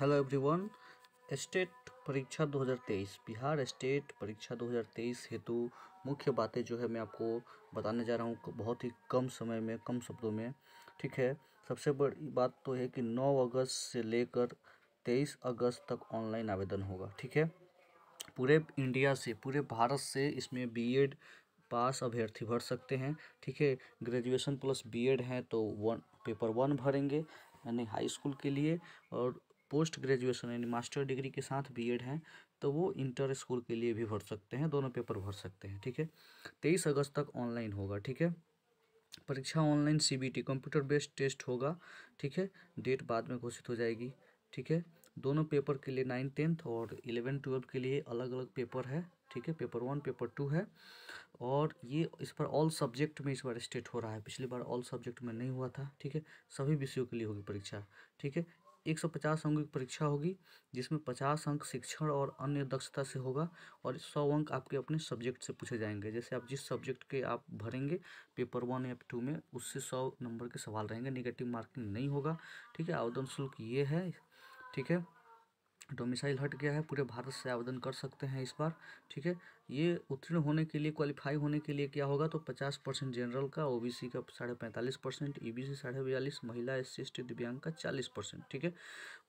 hello everyone state परीक्षा 2023 Bihar state परीक्षा 2023 हेतु मुख्य बातें जो है मैं आपको बताने जा रहा हूँ बहुत ही कम समय में कम शब्दों में ठीक है सबसे बड़ी बात तो है कि 9 अगस्त से लेकर 23 अगस्त तक ऑनलाइन आवेदन होगा ठीक है पूरे इंडिया से पूरे भारत से इसमें बीएड पास अभ्यर्थी भर सकते हैं ठीक है ग्रेजुएशन प्लस बी हैं तो वन पेपर वन भरेंगे यानी हाई स्कूल के लिए और पोस्ट ग्रेजुएशन यानी मास्टर डिग्री के साथ बीएड हैं तो वो इंटर स्कूल के लिए भी भर सकते हैं दोनों पेपर भर सकते हैं ठीक है तेईस अगस्त तक ऑनलाइन होगा ठीक है परीक्षा online CBT computer based test होगा ठीक है डेट बाद में घोषित हो जाएगी ठीक है दोनों पेपर के लिए नाइन टेंथ और इलेवन ट्वेल्थ के लिए अलग अलग पेपर है ठीक है पेपर वन पेपर टू है और ये इस पर ऑल सब्जेक्ट में इस बार स्टेट हो रहा है पिछली बार ऑल सब्जेक्ट में नहीं हुआ था ठीक है सभी विषयों के लिए होगी परीक्षा ठीक है 150 अंक की परीक्षा होगी जिसमें 50 अंक शिक्षण और अन्य दक्षता से होगा और 100 अंक आपके अपने सब्जेक्ट से पूछे जाएंगे जैसे आप जिस सब्जेक्ट के आप भरेंगे पेपर वन या टू में उससे 100 नंबर के सवाल रहेंगे निगेटिव मार्किंग नहीं होगा ठीक है आवेदन शुल्क ये है ठीक है डोमिसाइल तो हट गया है पूरे भारत से आवेदन कर सकते हैं इस बार ठीक है ये उत्तीर्ण होने के लिए क्वालिफाई होने के लिए क्या होगा तो 50 परसेंट जनरल का ओबीसी का साढ़े पैंतालीस परसेंट ई बी सी साढ़े बयालीस महिला एस सी दिव्यांग का 40 परसेंट ठीक है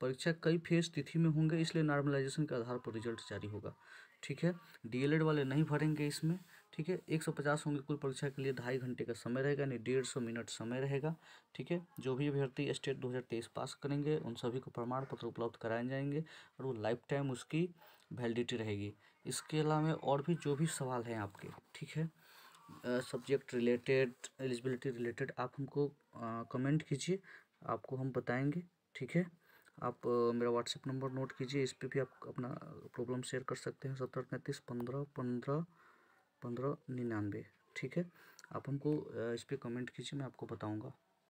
परीक्षा कई फेज तिथि में होंगे इसलिए नॉर्मलाइजेशन के आधार पर रिजल्ट जारी होगा ठीक है डीएलएड वाले नहीं भरेंगे इसमें ठीक है एक सौ पचास होंगे कुल परीक्षा के लिए ढाई घंटे का समय रहेगा यानी डेढ़ सौ मिनट समय रहेगा ठीक है जो भी अभ्यर्थी स्टेट दो हज़ार तेईस पास करेंगे उन सभी को प्रमाण पत्र उपलब्ध कराए जाएंगे और वो लाइफ टाइम उसकी वैलिडिटी रहेगी इसके अलावा और भी जो भी सवाल हैं आपके ठीक है सब्जेक्ट रिलेटेड एलिजिबिलिटी रिलेटेड आप हमको कमेंट कीजिए आपको हम बताएँगे ठीक है आप मेरा व्हाट्सएप नंबर नोट कीजिए इस पर भी आप अपना प्रॉब्लम शेयर कर सकते हैं सत्तर तैंतीस पंद्रह पंद्रह पंद्रह निन्यानवे ठीक है आप हमको इस पर कमेंट कीजिए मैं आपको बताऊँगा